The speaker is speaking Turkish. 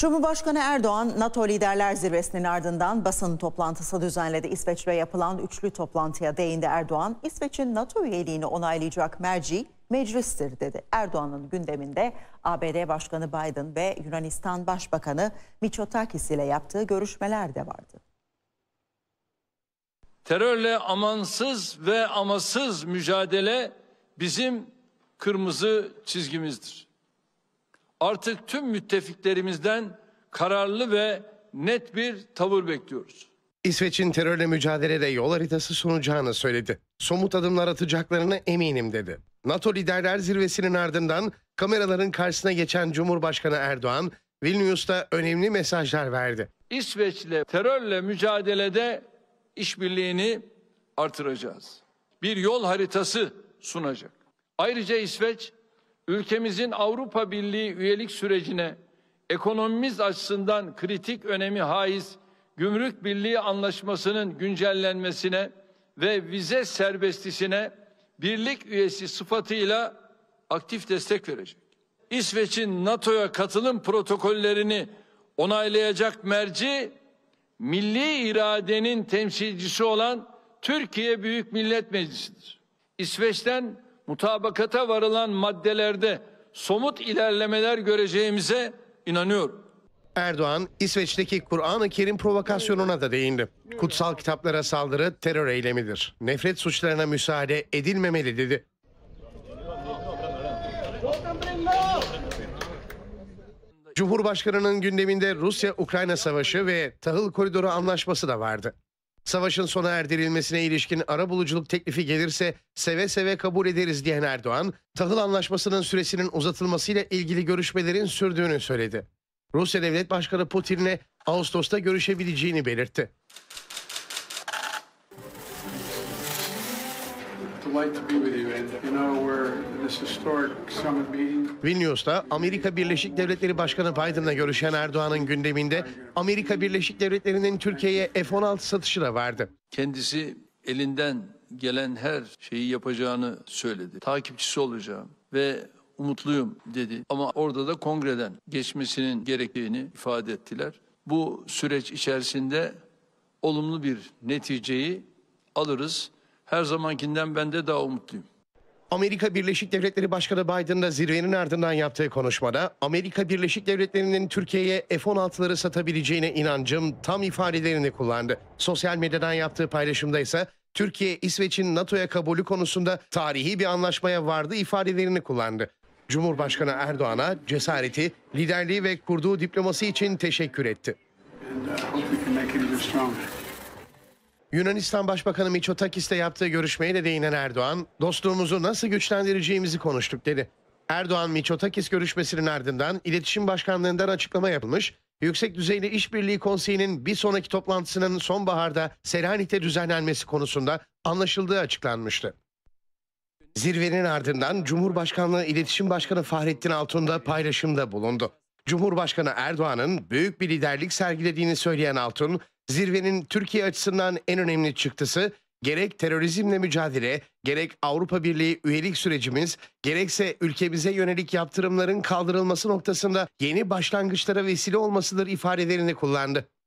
Cumhurbaşkanı Erdoğan NATO Liderler Zirvesi'nin ardından basın toplantısı düzenledi. İsveç'te yapılan üçlü toplantıya değindi Erdoğan. İsveç'in NATO üyeliğini onaylayacak merci meclistir dedi. Erdoğan'ın gündeminde ABD Başkanı Biden ve Yunanistan Başbakanı Mitsotakis ile yaptığı görüşmeler de vardı. Terörle amansız ve amasız mücadele bizim kırmızı çizgimizdir artık tüm müttefiklerimizden kararlı ve net bir tavır bekliyoruz. İsveç'in terörle mücadelede yol haritası sunacağını söyledi. Somut adımlar atacaklarına eminim dedi. NATO liderler zirvesinin ardından kameraların karşısına geçen Cumhurbaşkanı Erdoğan, Vilnius'ta önemli mesajlar verdi. İsveç'le terörle mücadelede işbirliğini artıracağız. Bir yol haritası sunacak. Ayrıca İsveç ülkemizin Avrupa Birliği üyelik sürecine ekonomimiz açısından kritik önemi haiz Gümrük Birliği Anlaşması'nın güncellenmesine ve vize serbestisine birlik üyesi sıfatıyla aktif destek verecek. İsveç'in NATO'ya katılım protokollerini onaylayacak merci milli iradenin temsilcisi olan Türkiye Büyük Millet Meclisi'dir. İsveç'ten mutabakata varılan maddelerde somut ilerlemeler göreceğimize inanıyorum. Erdoğan, İsveç'teki Kur'an-ı Kerim provokasyonuna da değindi. Kutsal kitaplara saldırı terör eylemidir. Nefret suçlarına müsaade edilmemeli dedi. Cumhurbaşkanının gündeminde Rusya-Ukrayna savaşı ve tahıl koridoru anlaşması da vardı. Savaşın sona erdirilmesine ilişkin ara buluculuk teklifi gelirse seve seve kabul ederiz diyen Erdoğan, tahıl anlaşmasının süresinin uzatılmasıyla ilgili görüşmelerin sürdüğünü söyledi. Rusya Devlet Başkanı Putin'le Ağustos'ta görüşebileceğini belirtti. Vilnius'ta Amerika Birleşik Devletleri Başkanı Biden'la görüşen Erdoğan'ın gündeminde Amerika Birleşik Devletleri'nin Türkiye'ye F-16 satışı da vardı. Kendisi elinden gelen her şeyi yapacağını söyledi. Takipçisi olacağım ve umutluyum dedi. Ama orada da kongreden geçmesinin gerektiğini ifade ettiler. Bu süreç içerisinde olumlu bir neticeyi alırız. Her zamankinden ben de daha umutluyum. Amerika Birleşik Devletleri Başkanı Biden'da zirvenin ardından yaptığı konuşmada Amerika Birleşik Devletleri'nin Türkiye'ye F-16'ları satabileceğine inancım tam ifadelerini kullandı. Sosyal medyadan yaptığı paylaşımda ise Türkiye İsveç'in NATO'ya kabulü konusunda tarihi bir anlaşmaya vardı ifadelerini kullandı. Cumhurbaşkanı Erdoğan'a cesareti, liderliği ve kurduğu diplomasi için teşekkür etti. And, uh, Yunanistan Başbakanı Mitsotakis'te yaptığı görüşmeye de değinen Erdoğan, dostluğumuzu nasıl güçlendireceğimizi konuştuk dedi. Erdoğan Mitsotakis görüşmesinin ardından İletişim Başkanlığından açıklama yapılmış. Yüksek düzeyli işbirliği konseyinin bir sonraki toplantısının sonbaharda Selanik'te düzenlenmesi konusunda anlaşıldığı açıklanmıştı. Zirvenin ardından Cumhurbaşkanlığı İletişim Başkanı Fahrettin Altun da paylaşımda bulundu. Cumhurbaşkanı Erdoğan'ın büyük bir liderlik sergilediğini söyleyen Altun, zirvenin Türkiye açısından en önemli çıktısı gerek terörizmle mücadele, gerek Avrupa Birliği üyelik sürecimiz, gerekse ülkemize yönelik yaptırımların kaldırılması noktasında yeni başlangıçlara vesile olmasıdır ifadelerini kullandı.